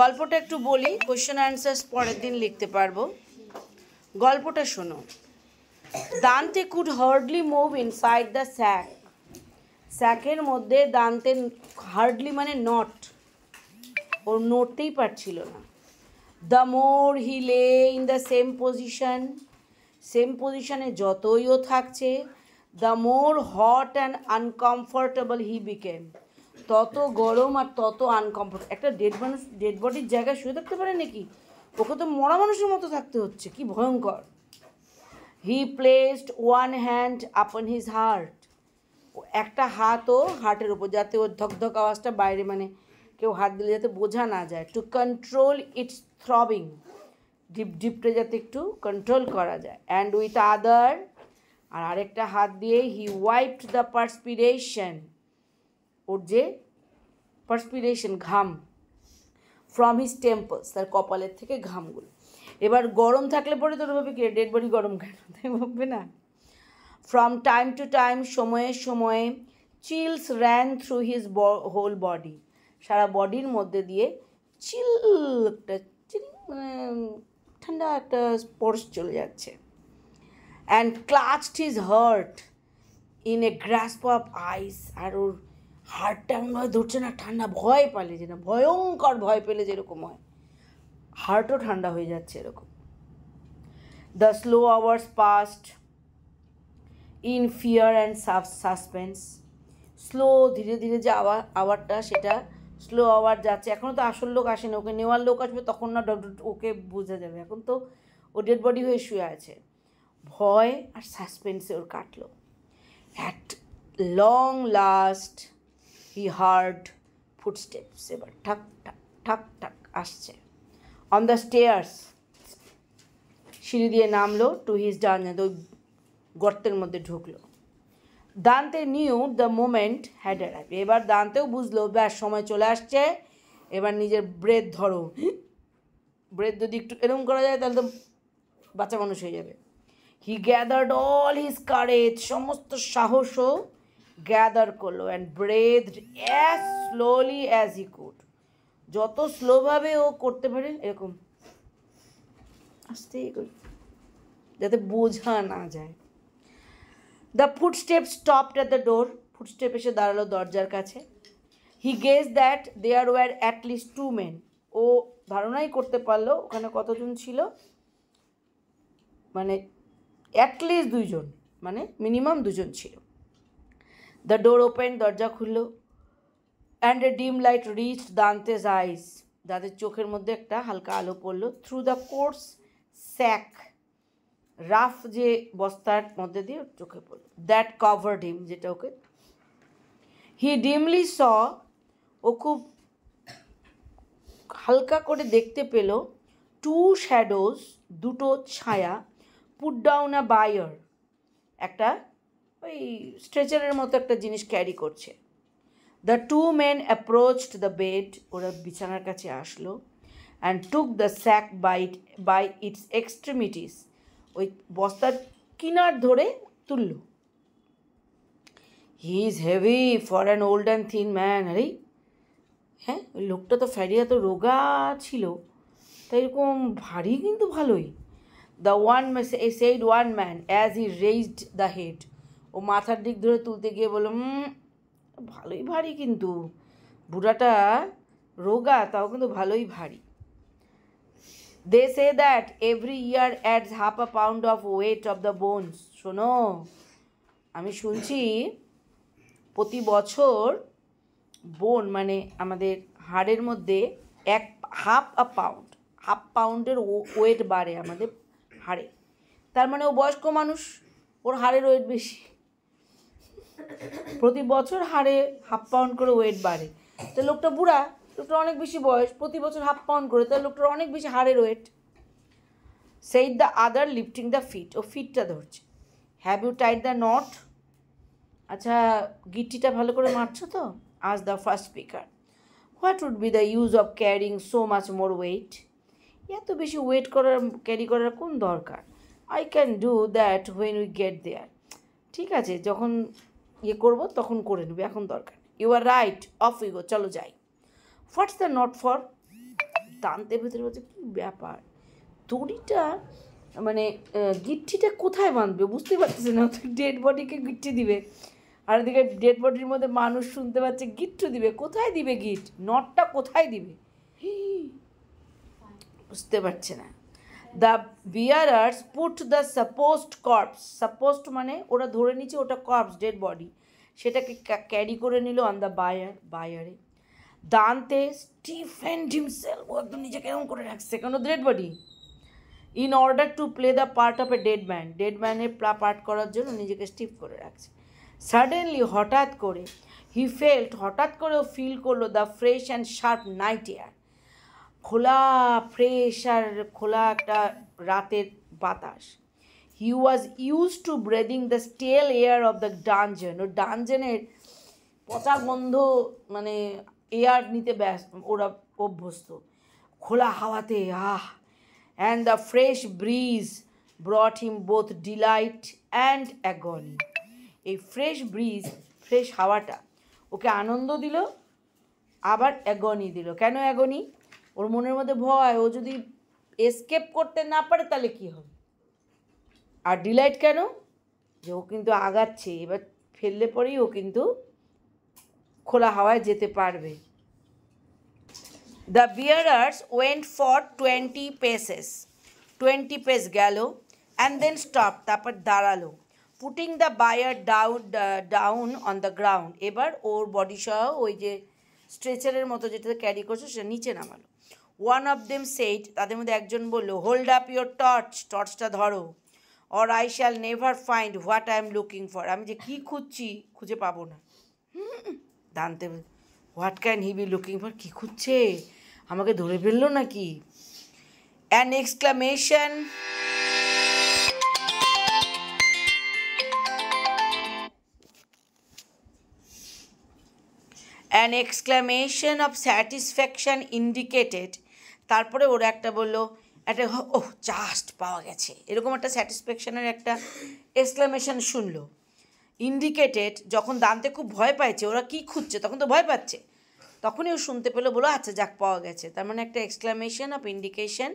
গল্পটা একটু বলি কোশ্চেন অ্যান্সার্স পরের দিন লিখতে পারবো গল্পটা শোনো Dante could hardly move inside the sack sack মধ্যে দান্তে হার্ডলি মানে নট ওর নড়তেই পারছিল না the more he lay in the same position same পজিশনে যতইও থাকছে the more hot and uncomfortable he became তত গরম আর তত আনকমফোর্ট একটা ডেড মানুষ ডেড বডির জায়গায় শুয়ে থাকতে পারে নাকি ওকে তো মরা মানুষের মতো থাকতে হচ্ছে কি ভয়ঙ্কর he placed one hand upon his heart একটা হাত ও হার্টের ওপর যাতে ওর ধকধক আওয়াজটা বাইরে মানে কেউ হাত দিলে যাতে বোঝা না যায় টু কন্ট্রোল ইটস থ্রবিং ডিপ ডিপটা যাতে একটু কন্ট্রোল করা যায় অ্যান্ড উইথ আদার আর আরেকটা হাত দিয়ে হি ওয়াইপড দ্য পার্সপিরেশন ওর যে পার্সপিরেশন ঘাম ফ্রম হিজ টেম্পলস তার কপালের থেকে ঘামগুলো এবার গরম থাকলে পরে তোর ভাবে কি ডেড বডি গরম কেন তাই ভাববে না ফ্রম টাইম টু টাইম সময়ে সময়ে chills ran through his whole body সারা বডির মধ্যে দিয়ে চিল একটা চিল মানে ঠান্ডা একটা স্পর্শ চলে যাচ্ছে and clutched his heart in a grasp of ice আর ওর হাড়টা ভাবে ধরছে না ঠান্ডা ভয় যে না ভয়ঙ্কর ভয় পেলে যেরকম হয় হার্টও ঠান্ডা হয়ে যাচ্ছে এরকম the slow hours passed in fear and suspense slow ধীরে ধীরে যে আওয়ার আওয়ারটা সেটা স্লো আওয়ার যাচ্ছে এখনও তো আসল লোক আসে না ওকে নেওয়ার লোক আসবে তখন না ডক্টর ওকে বোঝা যাবে এখন তো ও ডেড বডি হয়ে শুয়ে আছে ভয় আর সাসপেন্সে ওর কাটলো at long last he heard footsteps এবার ঠাক ঠাক ঠাক ঠাক আসছে অন দ্য স্টেয়ার্স সিঁড়ি দিয়ে নামলো টু হিজ ডান ওই গর্তের মধ্যে ঢুকলো Dante knew the moment had arrive এবার দান্তেও বুঝলো ব্যাস সময় চলে আসছে এবার নিজের ব্রেথ ধরো ব্রেথ যদি একটু এরম করা যায় তাহলে তো বাচ্চা মানুষ হয়ে যাবে he gathered all his courage সমস্ত সাহসও গ্যাদার করলো and breathed as slowly as he could যত স্লোভাবে ও করতে পারে এরকম আসতেই যাতে বোঝা না যায় the footstep stop at the doorstep এসে দাঁড়ালো দরজার কাছে he guess that there were at least two men ও ধারণাই করতে পারলো ওখানে কতজন ছিল মানে অ্যাটলিস্ট দুইজন মানে মিনিমাম দুজন ছিল The door opened, দরজা খুললো and a dim light rich দান্তেজ আইস যাদের চোখের মধ্যে একটা হালকা আলো পড়লো through the coarse sack rough যে বস্তার মধ্যে দিয়ে চোখে পড়লো দ্যাট কভার ডিম যেটা ওকে হি ডিমলি স ও খুব হালকা করে দেখতে পেল টু শ্যাডোজ দুটো ছায়া পুট ডাউন আ বায়ার একটা ওই স্ট্রেচারের মতো একটা জিনিস ক্যারি করছে the two men approached the bed ওরা বিছানার কাছে আসলো and took the sack by by its extremities ওই বস্তার কিনার ধরে তুলল he is heavy for an old and thin man আরে হ্যাঁ ওই লোকটা তো ফ্যারিয়া তো রোগা ছিল তাই এরকম ভারী কিন্তু ভালোই the one said one man as he raised the head ও মাথার দিক ধরে তুলতে গিয়ে বলল ভালোই ভারী কিন্তু বুড়াটা রোগা তাও কিন্তু ভালোই ভারী they say that every year adds half a pound of weight of the bones শোনো আমি শুনছি প্রতি বছর বোন মানে আমাদের হাড়ের মধ্যে এক হাফ আ পাউন্ড হাফ পাউন্ডের ওয়েট বাড়ে আমাদের হাড়ে তার মানে ও বয়স্ক মানুষ ওর হাড়ের ওয়েট বেশি প্রতি বছর হারে হাফ পাউন্ড করে ওয়েট বাড়ে তো লোকটা বুড়া লোকটা অনেক বেশি বয়স প্রতি বছর হাফ পাউন্ড করে তাহলে লোকটার অনেক বেশি হাড়ের ওয়েট সেই the other lifting the feet ও ফিটটা ধরছে have you tied the knot আচ্ছা গিট্টিটা ভালো করে মারছো তো আজ the first speaker what would be the use of carrying so much more weight এত বেশি ওয়েট করার ক্যারি করার কোন দরকার I can do that when we get there ঠিক আছে যখন ইয়ে করব তখন করে নেবে এখন দরকার you are right off you go চলো যাই হোয়াটস দ্য নট ফর টানতে ভেতরে বলছে কী ব্যাপার দড়িটা মানে গিট্টিটা কোথায় বাঁধবে বুঝতে পারতেছে না ডেড বডিকে গিট্টি দিবে আর এদিকে ডেড বডির মধ্যে মানুষ শুনতে পাচ্ছে গিট্টু দিবে কোথায় দিবে গিট নটটা কোথায় দিবে বুঝতে পারছে না the bearers put the supposed corpse supposed মানে ওরা ধরে নিচ্ছে ওটা কর্পস ডেড বডি সেটাকে ক্যারি করে নিল অন দ্য বায়ার বায়ারে দান্তে স্টিফেন হিমসেলফ একদম নিজেকে এরকম করে রাখছে কেন dead body in order to play the part of a dead man dead ম্যানের পার্ট করার জন্য নিজেকে স্টিফ করে রাখছে সাডেনলি হঠাৎ করে হি ফেল্ট হঠাৎ করেও ফিল করলো the fresh and sharp night air খোলা ফ্রেশ আর খোলা একটা রাতের বাতাস he was use to breathing the stale air of the dungeon ও ডানজেনের পচা গন্ধ মানে এয়ার নিতে ব্যাস ওরা অভ্যস্ত খোলা হাওয়াতে ah and the fresh breeze brought him both delight and agony এই ফ্রেশ ব্রিজ ফ্রেশ হাওয়াটা ওকে আনন্দ দিল আবার অ্যাগনি দিল কেন অ্যাগনি ওর মনের মধ্যে ভয় ও যদি এসকেপ করতে না পারে তাহলে কী হবে আর ডিলাইট কেন যে ও কিন্তু আগাচ্ছে এবার ফেললে পরেই ও কিন্তু খোলা হাওয়ায় যেতে পারবে the bearers went for twenty paces twenty pace গেল অ্যান্ড দেন স্টপ তারপর দাঁড়ালো putting the bier down down on the ground এবার ওর বডি সহ ওই যে স্ট্রেচারের মতো যেটা ক্যারি করছে সেটা নিচে নামালো ওয়ান অফ দেম সেইট তাদের মধ্যে একজন বলল হোল্ড আপ ইয়োর টর্চ টর্চটা ধরো or I shall never find what I am looking for আমি যে কী খুঁজছি খুঁজে পাবো না Dante what can he be looking for কী খুঁজছে আমাকে ধরে ফেললো নাকি an exclamation an exclamation of satisfaction indicated তারপরে ওরা একটা বললো একটা ও জাস্ট পাওয়া গেছে এরকম একটা স্যাটিসফ্যাকশানের একটা এক্সক্লামেশান শুনলো ইন্ডিকেটেড যখন দানতে খুব ভয় পাইছে ওরা কি খুঁজছে তখন তো ভয় পাচ্ছে তখনই ও শুনতে পেলো বলো আচ্ছা যাক পাওয়া গেছে তার মানে একটা exclamation of indication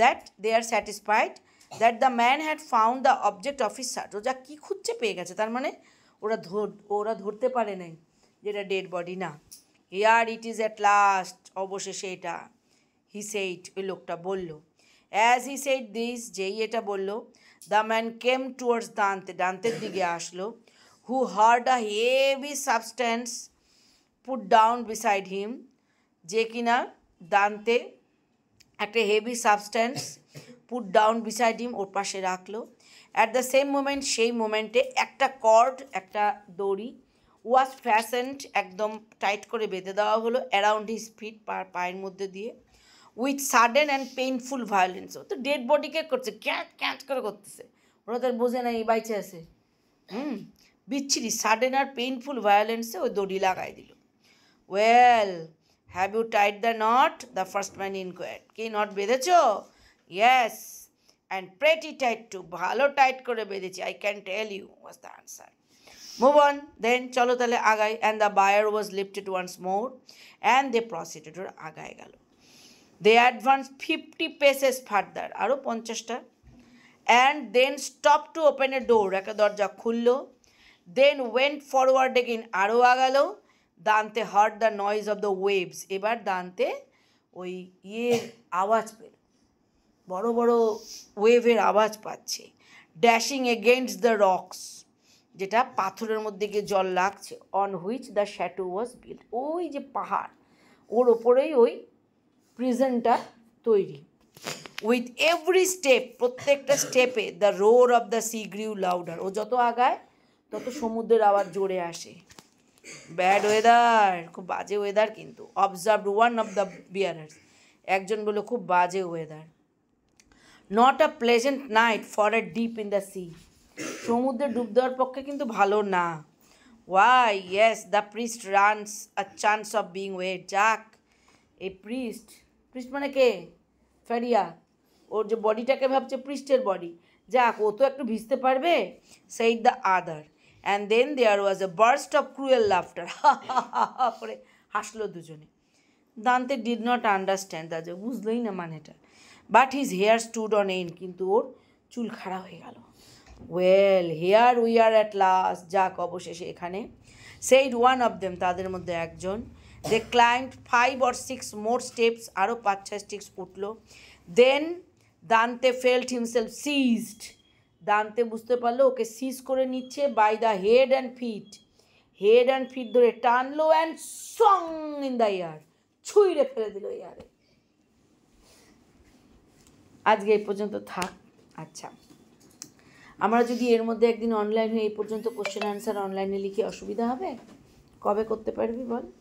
that they are satisfied that the man had found the object of search search ও যা কী খুঁজছে পেয়ে গেছে তার মানে ওরা ধর ওরা ধরতে পারে নাই যেটা ডেড বডি না here it is at last অবশেষে এটা হি সেইট ওই লোকটা বলল অ্যাজ হি সেইট দিস যেই এটা বলল the man came towards Dante দান্তের দিকে আসলো who heard a heavy substance put down beside him যে কিনা দান্তে একটা heavy substance put down beside him ওর পাশে রাখলো অ্যাট দ্য সেম মোমেন্ট সেই মোমেন্টে একটা কর্ড একটা দড়ি ওয়াজ ফ্যাসেন্ট একদম টাইট করে বেঁধে দেওয়া হলো অ্যারাউন্ড হিজ ফিট পা পায়ের মধ্যে দিয়ে with sudden and painful violence ও তো ডেড বডিকে করছে ক্যাঁচ ক্যাঁচ করে করতেছে ওরা তার বোঝে না এই বাইচে আছে হুম বিচ্ছিরি সাডেন আর পেইনফুল ভায়োলেন্সে ওই দড়ি লাগাই দিল well have you tied the knot the first man inquired কি নট বেঁধেছ yes and pretty tight too ভালো টাইট করে বেঁধেছি I can tell you was the answer move on then চলো তাহলে আগাই and the bier was lifted once more and they proceeded আগায় গেল they advance fifty paces farther আরও পঞ্চাশটা and then stop to open a door একটা দরজা খুললো দেন ওয়েন্ট ফরওয়ার্ড এগেন আরও আগালো Dante heard the noise of the waves এবার দান্তে ওই ইয়ের আওয়াজ পেল বড় বড় ওয়েভের আওয়াজ পাচ্ছে ড্যাশিং এগেনস্ট দ্য রক্স যেটা পাথরের মধ্যে গিয়ে জল লাগছে on which the chateau was built ওই যে পাহাড় ওর ওপরেই ওই প্রিজেন্টার তৈরি উইথ এভরি স্টেপ প্রত্যেকটা স্টেপে the roar of the sea grew louder ও যত আগায় তত সমুদ্রের আবার জোরে আসে ব্যাড ওয়েদার খুব বাজে ওয়েদার কিন্তু observe one of the bearers একজন বলল খুব বাজে weather not a pleasant night for a dip in the sea সমুদ্রে ডুব দেওয়ার পক্ষে কিন্তু ভালো না why yes the priest runs a chance of being wet যাক এ প্রিস্ট পৃষ্ঠ মানে কে ফেরিয়া ওর যে বডিটাকে ভাবছে পৃষ্ঠের বডি যাক ও তো একটু ভিজতে পারবে সেই the other and then there was a burst of cruel laughter করে হাসলো দুজনে দান্তে ডিড নট আন্ডারস্ট্যান্ড যে বুঝলোই না মানেটা but his hair stood on end কিন্তু ওর চুল খাড়া হয়ে গেল well here we are at last যাক অবশেষে এখানে সেইড ওয়ান অফ দেম তাদের মধ্যে একজন they climb five or six more steps আরও পাঁচ ছয় স্টেপস উঠল then Dante felt himself seized Dante বুঝতে পারলো ওকে সিজ করে নিচ্ছে by the head and feet head and feet ধরে টানলো and swung in the air ছুঁড়ে ফেলে দিল ইয়ারে আজকে এই পর্যন্ত থাক আচ্ছা আমরা যদি এর মধ্যে একদিন অনলাইন হয়ে এই পর্যন্ত কোশ্চেন আনসার অনলাইনে লিখি অসুবিধা হবে কবে করতে পারবি বল